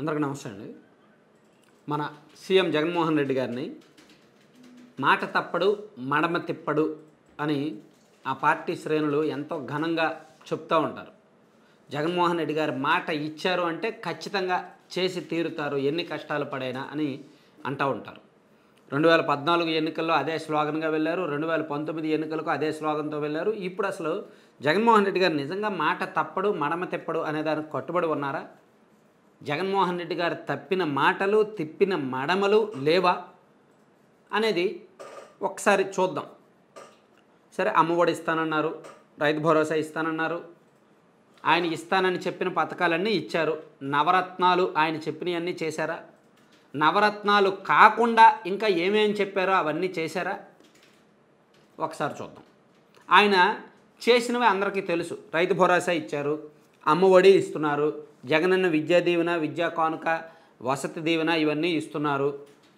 అందరికీ నమస్తే అండి మన సీఎం జగన్మోహన్ రెడ్డి గారిని మాట తప్పడు మడమ తిప్పడు అని ఆ పార్టీ శ్రేణులు ఎంతో ఘనంగా చెప్తూ ఉంటారు జగన్మోహన్ రెడ్డి గారు మాట ఇచ్చారు అంటే ఖచ్చితంగా చేసి తీరుతారు ఎన్ని కష్టాలు పడైనా అని అంటూ ఉంటారు రెండు వేల పద్నాలుగు ఎన్నికల్లో అదే శ్లోగన్గా వెళ్ళారు రెండు వేల పంతొమ్మిది ఎన్నికలకు అదే శ్లోగన్తో వెళ్ళారు ఇప్పుడు అసలు జగన్మోహన్ రెడ్డి గారు నిజంగా మాట తప్పడు మడమ తిప్పడు అనే దానికి కట్టుబడి ఉన్నారా జగన్మోహన్ రెడ్డి గారు తప్పిన మాటలు తిప్పిన మడమలు లేవా అనేది ఒకసారి చూద్దాం సరే అమ్మఒడి ఇస్తానన్నారు రైతు భరోసా ఇస్తానన్నారు ఆయన ఇస్తానని చెప్పిన పథకాలన్నీ ఇచ్చారు నవరత్నాలు ఆయన చెప్పినవన్నీ చేశారా నవరత్నాలు కాకుండా ఇంకా ఏమేమి చెప్పారో అవన్నీ చేశారా ఒకసారి చూద్దాం ఆయన చేసినవి అందరికీ తెలుసు రైతు భరోసా ఇచ్చారు అమ్మఒడి ఇస్తున్నారు జగనన్న విద్యా దీవెన విద్యా కానుక వసతి దీవెన ఇవన్నీ ఇస్తున్నారు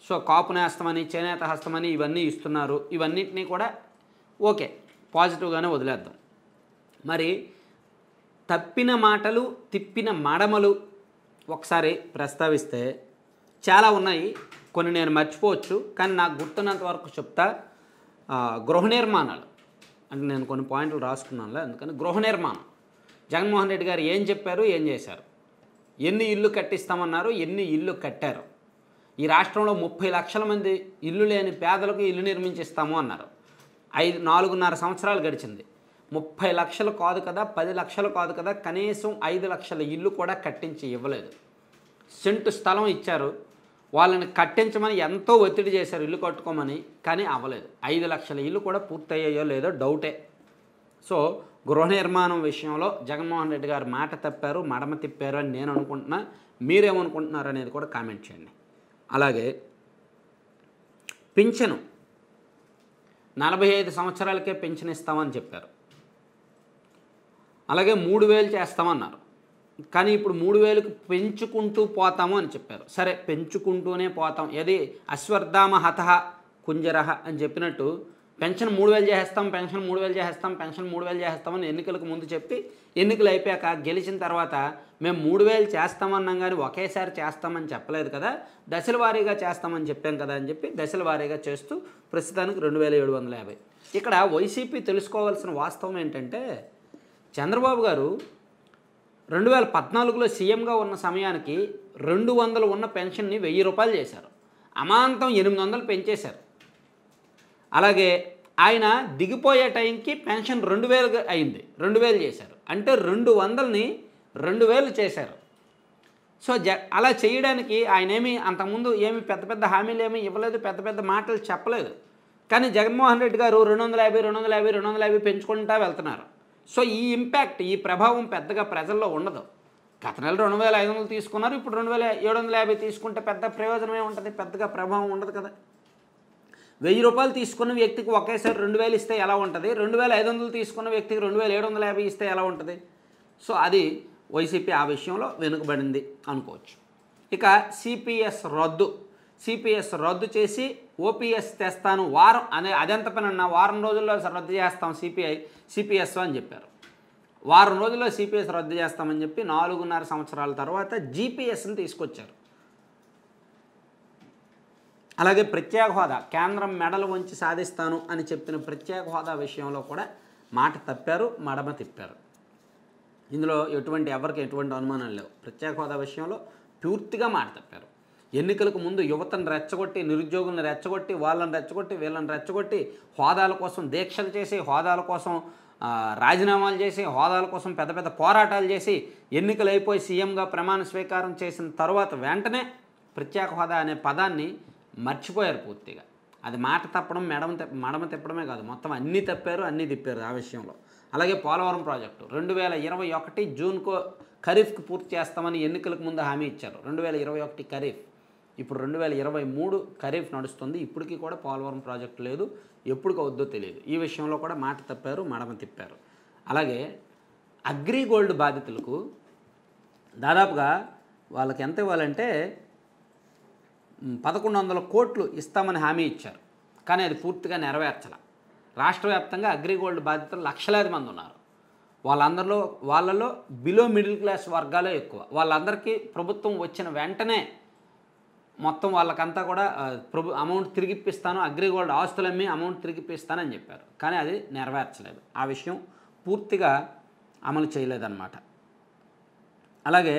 సో కాపు హస్తమని చేనేత హస్తమని ఇవన్నీ ఇస్తున్నారు ఇవన్నింటినీ కూడా ఓకే పాజిటివ్గానే వదిలేద్దాం మరి తప్పిన మాటలు తిప్పిన మడమలు ఒకసారి ప్రస్తావిస్తే చాలా ఉన్నాయి కొన్ని నేను మర్చిపోవచ్చు కానీ నాకు గుర్తున్నంత వరకు చెప్తా గృహ నిర్మాణాలు అంటే నేను కొన్ని పాయింట్లు రాసుకున్నాను అందుకని గృహ నిర్మాణం జగన్మోహన్ రెడ్డి గారు ఏం చెప్పారు ఏం చేశారు ఎన్ని ఇల్లు కట్టిస్తామన్నారు ఎన్ని ఇల్లు కట్టారు ఈ రాష్ట్రంలో ముప్పై లక్షల మంది ఇల్లు లేని పేదలకు ఇల్లు నిర్మించిస్తాము అన్నారు ఐదు నాలుగున్నర సంవత్సరాలు గడిచింది ముప్పై లక్షలు కాదు కదా పది లక్షలు కాదు కదా కనీసం ఐదు లక్షల ఇల్లు కూడా కట్టించి ఇవ్వలేదు సెంటు స్థలం ఇచ్చారు వాళ్ళని కట్టించమని ఎంతో ఒత్తిడి చేశారు ఇల్లు కట్టుకోమని కానీ అవ్వలేదు ఐదు లక్షల ఇల్లు కూడా పూర్తయ్యాయో లేదో డౌటే సో గృహ నిర్మాణం విషయంలో జగన్మోహన్ రెడ్డి గారు మాట తప్పారు మడమ తిప్పారు అని నేను అనుకుంటున్నా మీరేమనుకుంటున్నారు అనేది కూడా కామెంట్ చేయండి అలాగే పింఛను నలభై ఐదు సంవత్సరాలకే పింఛన్ ఇస్తామని చెప్పారు అలాగే మూడు వేలు చేస్తామన్నారు కానీ ఇప్పుడు మూడు వేలకు పెంచుకుంటూ పోతాము అని చెప్పారు సరే పెంచుకుంటూనే పోతాం ఏది అశ్వర్ధామ హతహ కుంజరహ అని చెప్పినట్టు పెన్షన్ మూడు వేలు చేసేస్తాం పెన్షన్ మూడు వేలు చేసేస్తాం పెన్షన్ మూడు వేలు చేసేస్తామని ఎన్నికలకు ముందు చెప్పి ఎన్నికలు అయిపోయాక గెలిచిన తర్వాత మేము మూడు వేలు చేస్తామన్నాం కానీ ఒకేసారి చేస్తామని చెప్పలేదు కదా దశల వారీగా చేస్తామని చెప్పాం కదా అని చెప్పి దశల వారీగా చేస్తూ ప్రస్తుతానికి రెండు వేల ఏడు వందల యాభై ఇక్కడ వైసీపీ తెలుసుకోవాల్సిన వాస్తవం ఏంటంటే చంద్రబాబు గారు రెండు వేల పద్నాలుగులో సీఎంగా ఉన్న సమయానికి రెండు వందలు ఉన్న పెన్షన్ని వెయ్యి రూపాయలు చేశారు అమాంతం ఎనిమిది వందలు పెంచేశారు అలాగే ఆయన దిగిపోయే టైంకి పెన్షన్ రెండు వేలు అయింది రెండు వేలు చేశారు అంటే రెండు వందలని రెండు వేలు చేశారు సో జ అలా చేయడానికి ఆయన ఏమి అంతకుముందు ఏమి పెద్ద పెద్ద హామీలు ఏమి ఇవ్వలేదు పెద్ద పెద్ద మాటలు చెప్పలేదు కానీ జగన్మోహన్ రెడ్డి గారు రెండు వందల యాభై రెండు వందల యాభై రెండు వందల యాభై పెంచుకుంటా వెళ్తున్నారు సో ఈ ఇంపాక్ట్ ఈ ప్రభావం పెద్దగా ప్రజల్లో ఉండదు గత నెల రెండు వేల ఐదు వందలు తీసుకున్నారు ఇప్పుడు రెండు వేల ఏడు వందల యాభై తీసుకుంటే పెద్ద ప్రయోజనమే ఉంటుంది పెద్దగా ప్రభావం ఉండదు కదా వెయ్యి రూపాయలు తీసుకున్న వ్యక్తికి ఒకేసారి రెండు వేలు ఇస్తే ఎలా ఉంటుంది రెండు వేల ఐదు వందలు తీసుకున్న వ్యక్తికి రెండు వేల ఏడు వందల యాభై ఇస్తే ఎలా ఉంటుంది సో అది వైసీపీ ఆ విషయంలో వెనుకబడింది అనుకోవచ్చు ఇక సిపిఎస్ రద్దు సిపిఎస్ రద్దు చేసి ఓపీఎస్ తెస్తాను వారం అనే అదంత పని అన్న వారం రోజుల్లో రద్దు చేస్తాం సిపిఐ సిపిఎస్ అని చెప్పారు వారం రోజుల్లో సిపిఎస్ రద్దు చేస్తామని చెప్పి నాలుగున్నర సంవత్సరాల తర్వాత జీపీఎస్ని తీసుకొచ్చారు అలాగే ప్రత్యేక హోదా కేంద్రం మెడలు వంచి సాధిస్తాను అని చెప్పిన ప్రత్యేక హోదా విషయంలో కూడా మాట తప్పారు మడమ తిప్పారు ఇందులో ఎటువంటి ఎవరికి ఎటువంటి అనుమానం లేవు ప్రత్యేక హోదా విషయంలో పూర్తిగా మాట తప్పారు ఎన్నికలకు ముందు యువతను రెచ్చగొట్టి నిరుద్యోగులను రెచ్చగొట్టి వాళ్ళని రెచ్చగొట్టి వీళ్ళని రెచ్చగొట్టి హోదాల కోసం దీక్షలు చేసి హోదాల కోసం రాజీనామాలు చేసి హోదాల కోసం పెద్ద పెద్ద పోరాటాలు చేసి ఎన్నికలు అయిపోయి సీఎంగా ప్రమాణ స్వీకారం చేసిన తర్వాత వెంటనే ప్రత్యేక హోదా అనే పదాన్ని మర్చిపోయారు పూర్తిగా అది మాట తప్పడం మెడమ మడమ తిప్పడమే కాదు మొత్తం అన్నీ తప్పారు అన్నీ తిప్పారు ఆ విషయంలో అలాగే పోలవరం ప్రాజెక్టు రెండు వేల ఇరవై ఒకటి జూన్కో ఖరీఫ్కి పూర్తి చేస్తామని ఎన్నికలకు ముందు హామీ ఇచ్చారు రెండు వేల ఇరవై ఒకటి ఖరీఫ్ ఇప్పుడు రెండు వేల ఇరవై మూడు ఖరీఫ్ నడుస్తుంది ఇప్పటికీ కూడా పోలవరం ప్రాజెక్టు లేదు ఎప్పుడు అవుద్దో తెలియదు ఈ విషయంలో కూడా మాట తప్పారు మడమ తిప్పారు అలాగే అగ్రిగోల్డ్ బాధితులకు దాదాపుగా వాళ్ళకి ఎంత ఇవ్వాలంటే పదకొండు వందల కోట్లు ఇస్తామని హామీ ఇచ్చారు కానీ అది పూర్తిగా నెరవేర్చాల రాష్ట్ర వ్యాప్తంగా అగ్రిగోల్డ్ బాధితులు లక్షలాది మంది ఉన్నారు వాళ్ళందరిలో వాళ్ళలో బిలో మిడిల్ క్లాస్ వర్గాలే ఎక్కువ వాళ్ళందరికీ ప్రభుత్వం వచ్చిన వెంటనే మొత్తం వాళ్ళకంతా కూడా ప్రభు అమౌంట్ తిరిగిప్పిస్తాను అగ్రిగోల్డ్ ఆస్తులమ్మి అమౌంట్ తిరిగిప్పిస్తానని చెప్పారు కానీ అది నెరవేర్చలేదు ఆ విషయం పూర్తిగా అమలు చేయలేదన్నమాట అలాగే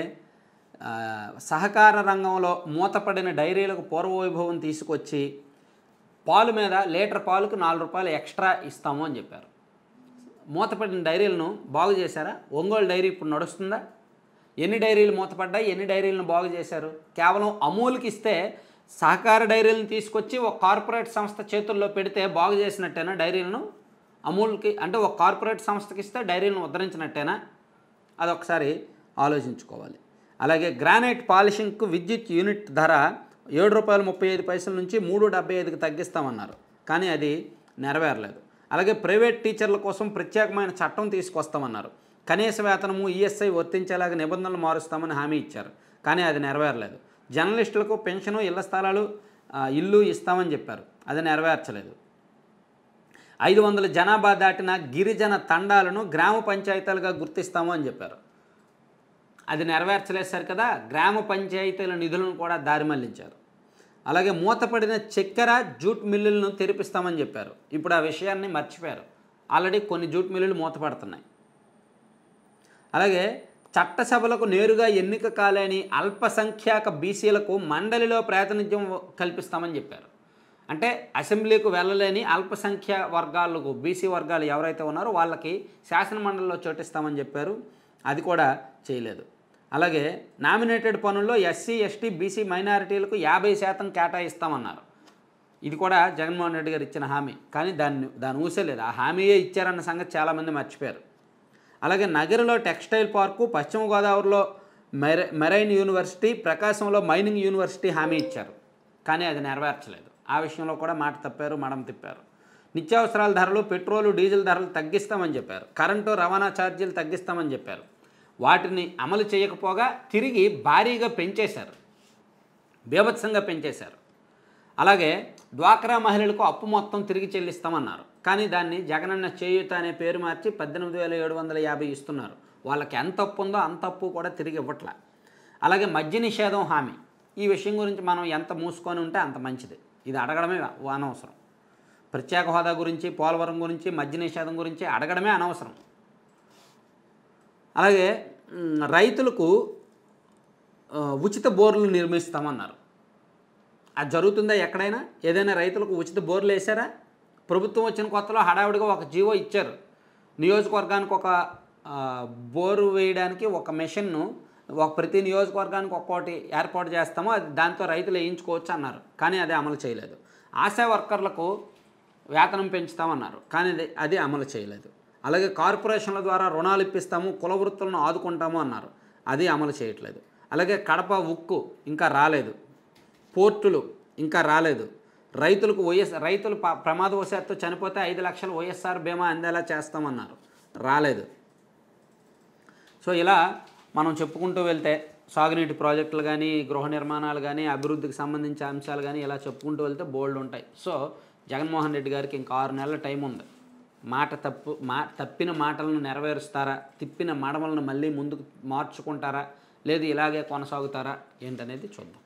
సహకార రంగంలో మూతపడిన డైరీలకు పూర్వవైభవం తీసుకొచ్చి పాలు మీద లీటర్ పాలకు నాలుగు రూపాయలు ఎక్స్ట్రా ఇస్తాము అని చెప్పారు మూతపడిన డైరీలను బాగు చేశారా ఒంగోలు డైరీ ఇప్పుడు నడుస్తుందా ఎన్ని డైరీలు మూతపడ్డాయి ఎన్ని డైరీలను బాగు చేశారు కేవలం అమూల్కి ఇస్తే సహకార డైరీలను తీసుకొచ్చి ఒక కార్పొరేట్ సంస్థ చేతుల్లో పెడితే బాగు చేసినట్టేనా డైరీలను అమూల్కి అంటే ఒక కార్పొరేట్ సంస్థకి ఇస్తే డైరీలను ఉద్ధరించినట్టేనా అదొకసారి ఆలోచించుకోవాలి అలాగే గ్రానైట్ పాలిషింగ్కు విద్యుత్ యూనిట్ ధర ఏడు రూపాయల ముప్పై ఐదు పైసల నుంచి మూడు డెబ్బై ఐదుకి తగ్గిస్తామన్నారు కానీ అది నెరవేరలేదు అలాగే ప్రైవేట్ టీచర్ల కోసం ప్రత్యేకమైన చట్టం తీసుకొస్తామన్నారు కనీస వేతనము ఈఎస్ఐ వర్తించేలాగా నిబంధనలు మారుస్తామని హామీ ఇచ్చారు కానీ అది నెరవేరలేదు జర్నలిస్టులకు పెన్షను ఇళ్ల స్థలాలు ఇల్లు ఇస్తామని చెప్పారు అది నెరవేర్చలేదు ఐదు వందల జనాభా దాటిన గిరిజన తండాలను గ్రామ పంచాయతీలుగా గుర్తిస్తాము అని చెప్పారు అది నెరవేర్చలేశారు కదా గ్రామ పంచాయతీల నిధులను కూడా దారి మళ్లించారు అలాగే మూతపడిన చక్కెర జూట్ మిల్లులను తెరిపిస్తామని చెప్పారు ఇప్పుడు ఆ విషయాన్ని మర్చిపోయారు ఆల్రెడీ కొన్ని జూట్ మిల్లులు మూతపడుతున్నాయి అలాగే చట్టసభలకు నేరుగా ఎన్నిక కాలేని అల్పసంఖ్యాక బీసీలకు మండలిలో ప్రాతినిధ్యం కల్పిస్తామని చెప్పారు అంటే అసెంబ్లీకు వెళ్ళలేని అల్పసంఖ్య వర్గాలకు బీసీ వర్గాలు ఎవరైతే ఉన్నారో వాళ్ళకి శాసనమండలిలో చోటిస్తామని చెప్పారు అది కూడా చేయలేదు అలాగే నామినేటెడ్ పనుల్లో ఎస్సీ ఎస్టీ బీసీ మైనారిటీలకు యాభై శాతం కేటాయిస్తామన్నారు ఇది కూడా జగన్మోహన్ రెడ్డి గారు ఇచ్చిన హామీ కానీ దాన్ని దాన్ని ఊసలేదు ఆ హామీయే ఇచ్చారన్న సంగతి చాలామంది మర్చిపోయారు అలాగే నగరంలో టెక్స్టైల్ పార్కు పశ్చిమ గోదావరిలో మెరై మెరైన్ యూనివర్సిటీ ప్రకాశంలో మైనింగ్ యూనివర్సిటీ హామీ ఇచ్చారు కానీ అది నెరవేర్చలేదు ఆ విషయంలో కూడా మాట తప్పారు మడం తిప్పారు నిత్యావసరాల ధరలు పెట్రోలు డీజిల్ ధరలు తగ్గిస్తామని చెప్పారు కరెంటు రవాణా ఛార్జీలు తగ్గిస్తామని చెప్పారు వాటిని అమలు చేయకపోగా తిరిగి భారీగా పెంచేశారు బీభత్సంగా పెంచేశారు అలాగే డ్వాక్రా మహిళలకు అప్పు మొత్తం తిరిగి చెల్లిస్తామన్నారు కానీ దాన్ని జగనన్న చేయుత అనే పేరు మార్చి పద్దెనిమిది వేల ఏడు వందల యాభై ఇస్తున్నారు వాళ్ళకి ఎంత అప్పు ఉందో అంత అప్పు కూడా తిరిగి ఇవ్వట్లే అలాగే మద్య నిషేధం హామీ ఈ విషయం గురించి మనం ఎంత మూసుకొని ఉంటే అంత మంచిది ఇది అడగడమే అనవసరం ప్రత్యేక హోదా గురించి పోలవరం గురించి మద్య నిషేధం గురించి అడగడమే అనవసరం అలాగే రైతులకు ఉచిత బోర్లు నిర్మిస్తామన్నారు అది జరుగుతుందా ఎక్కడైనా ఏదైనా రైతులకు ఉచిత బోర్లు వేశారా ప్రభుత్వం వచ్చిన కొత్తలో హడావిడిగా ఒక జీవో ఇచ్చారు నియోజకవర్గానికి ఒక బోరు వేయడానికి ఒక మెషిన్ను ఒక ప్రతి నియోజకవర్గానికి ఒక్కోటి ఏర్పాటు చేస్తామో అది దాంతో రైతులు వేయించుకోవచ్చు అన్నారు కానీ అది అమలు చేయలేదు ఆశా వర్కర్లకు వేతనం పెంచుతామన్నారు కానీ అది అమలు చేయలేదు అలాగే కార్పొరేషన్ల ద్వారా రుణాలు ఇప్పిస్తాము కులవృత్తులను ఆదుకుంటాము అన్నారు అది అమలు చేయట్లేదు అలాగే కడప ఉక్కు ఇంకా రాలేదు పోర్టులు ఇంకా రాలేదు రైతులకు వైఎస్ రైతులు ప్రమాదవశాత్తు చనిపోతే ఐదు లక్షలు వైఎస్ఆర్ బీమా అందేలా చేస్తామన్నారు రాలేదు సో ఇలా మనం చెప్పుకుంటూ వెళ్తే సాగునీటి ప్రాజెక్టులు కానీ గృహ నిర్మాణాలు కానీ అభివృద్ధికి సంబంధించిన అంశాలు కానీ ఇలా చెప్పుకుంటూ వెళ్తే బోల్డ్ ఉంటాయి సో జగన్మోహన్ రెడ్డి గారికి ఇంకా ఆరు నెలల టైం ఉంది మాట తప్పు మా తప్పిన మాటలను నెరవేరుస్తారా తిప్పిన మడమలను మళ్ళీ ముందుకు మార్చుకుంటారా లేదు ఇలాగే కొనసాగుతారా ఏంటనేది చూద్దాం